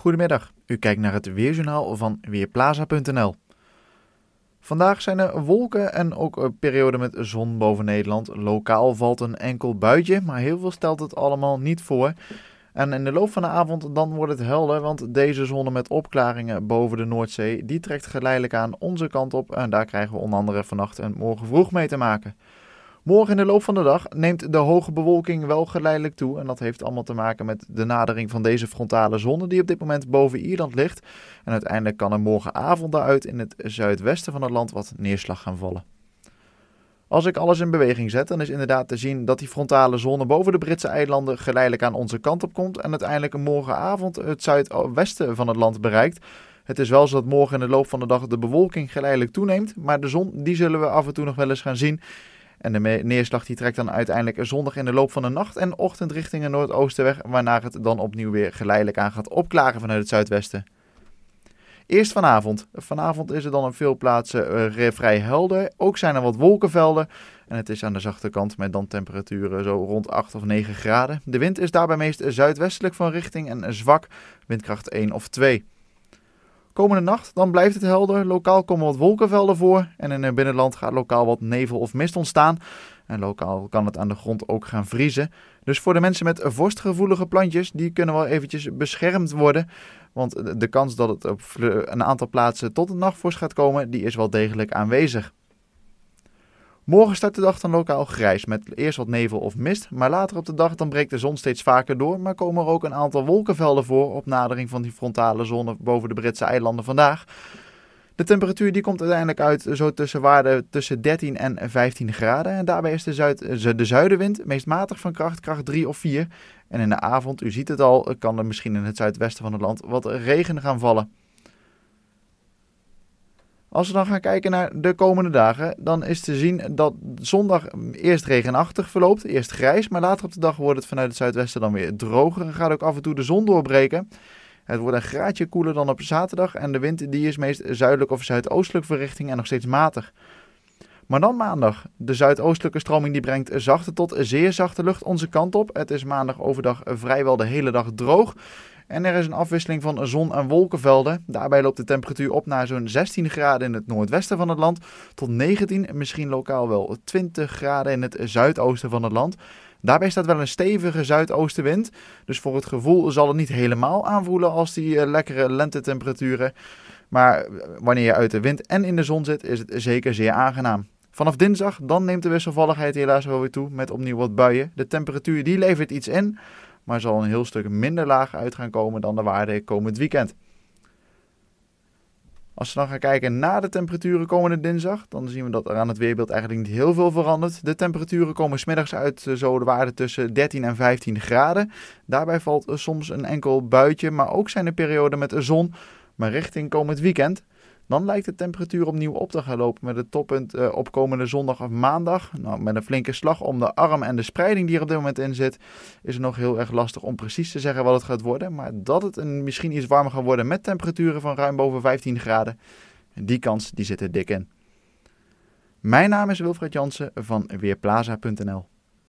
Goedemiddag, u kijkt naar het Weerjournaal van Weerplaza.nl. Vandaag zijn er wolken en ook perioden met zon boven Nederland. Lokaal valt een enkel buitje, maar heel veel stelt het allemaal niet voor. En in de loop van de avond dan wordt het helder, want deze zon met opklaringen boven de Noordzee... die trekt geleidelijk aan onze kant op en daar krijgen we onder andere vannacht en morgen vroeg mee te maken. Morgen in de loop van de dag neemt de hoge bewolking wel geleidelijk toe. En dat heeft allemaal te maken met de nadering van deze frontale zone die op dit moment boven Ierland ligt. En uiteindelijk kan er morgenavond daaruit in het zuidwesten van het land wat neerslag gaan vallen. Als ik alles in beweging zet, dan is inderdaad te zien dat die frontale zone boven de Britse eilanden geleidelijk aan onze kant op komt en uiteindelijk morgenavond het zuidwesten van het land bereikt. Het is wel zo dat morgen in de loop van de dag de bewolking geleidelijk toeneemt, maar de zon die zullen we af en toe nog wel eens gaan zien. En de neerslag die trekt dan uiteindelijk zondag in de loop van de nacht en ochtend richting de noordoosten weg, waarna het dan opnieuw weer geleidelijk aan gaat opklaren vanuit het zuidwesten. Eerst vanavond. Vanavond is het dan op veel plaatsen eh, vrij helder. Ook zijn er wat wolkenvelden. En het is aan de zachte kant met dan temperaturen zo rond 8 of 9 graden. De wind is daarbij meest zuidwestelijk van richting en zwak, windkracht 1 of 2. Komende nacht dan blijft het helder. Lokaal komen wat wolkenvelden voor. En in het binnenland gaat lokaal wat nevel of mist ontstaan. En lokaal kan het aan de grond ook gaan vriezen. Dus voor de mensen met vorstgevoelige plantjes, die kunnen wel eventjes beschermd worden. Want de kans dat het op een aantal plaatsen tot de nachtvorst gaat komen, die is wel degelijk aanwezig. Morgen start de dag dan lokaal grijs met eerst wat nevel of mist, maar later op de dag dan breekt de zon steeds vaker door, maar komen er ook een aantal wolkenvelden voor op nadering van die frontale zone boven de Britse eilanden vandaag. De temperatuur die komt uiteindelijk uit zo tussen waarden tussen 13 en 15 graden. En daarbij is de, zuid, de zuidenwind meest matig van kracht, kracht 3 of 4. En in de avond, u ziet het al, kan er misschien in het zuidwesten van het land wat regen gaan vallen. Als we dan gaan kijken naar de komende dagen, dan is te zien dat zondag eerst regenachtig verloopt, eerst grijs, maar later op de dag wordt het vanuit het zuidwesten dan weer droger en gaat ook af en toe de zon doorbreken. Het wordt een graadje koeler dan op zaterdag en de wind die is meest zuidelijk of zuidoostelijk verrichting en nog steeds matig. Maar dan maandag. De zuidoostelijke stroming die brengt zachte tot zeer zachte lucht onze kant op. Het is maandag overdag vrijwel de hele dag droog. En er is een afwisseling van zon- en wolkenvelden. Daarbij loopt de temperatuur op naar zo'n 16 graden in het noordwesten van het land. Tot 19, misschien lokaal wel 20 graden in het zuidoosten van het land. Daarbij staat wel een stevige zuidoostenwind. Dus voor het gevoel zal het niet helemaal aanvoelen als die eh, lekkere lentetemperaturen. Maar eh, wanneer je uit de wind en in de zon zit, is het zeker zeer aangenaam. Vanaf dinsdag dan neemt de wisselvalligheid helaas wel weer toe met opnieuw wat buien. De temperatuur die levert iets in maar zal een heel stuk minder laag uit gaan komen dan de waarde komend weekend. Als we dan gaan kijken naar de temperaturen komende dinsdag, dan zien we dat er aan het weerbeeld eigenlijk niet heel veel verandert. De temperaturen komen smiddags uit eh, zo de waarde tussen 13 en 15 graden. Daarbij valt eh, soms een enkel buitje, maar ook zijn er perioden met zon. Maar richting komend weekend dan lijkt de temperatuur opnieuw op te gaan lopen met het toppunt eh, op komende zondag of maandag. Nou, met een flinke slag om de arm en de spreiding die er op dit moment in zit, is het nog heel erg lastig om precies te zeggen wat het gaat worden. Maar dat het een, misschien iets warmer gaat worden met temperaturen van ruim boven 15 graden, die kans die zit er dik in. Mijn naam is Wilfred Jansen van Weerplaza.nl.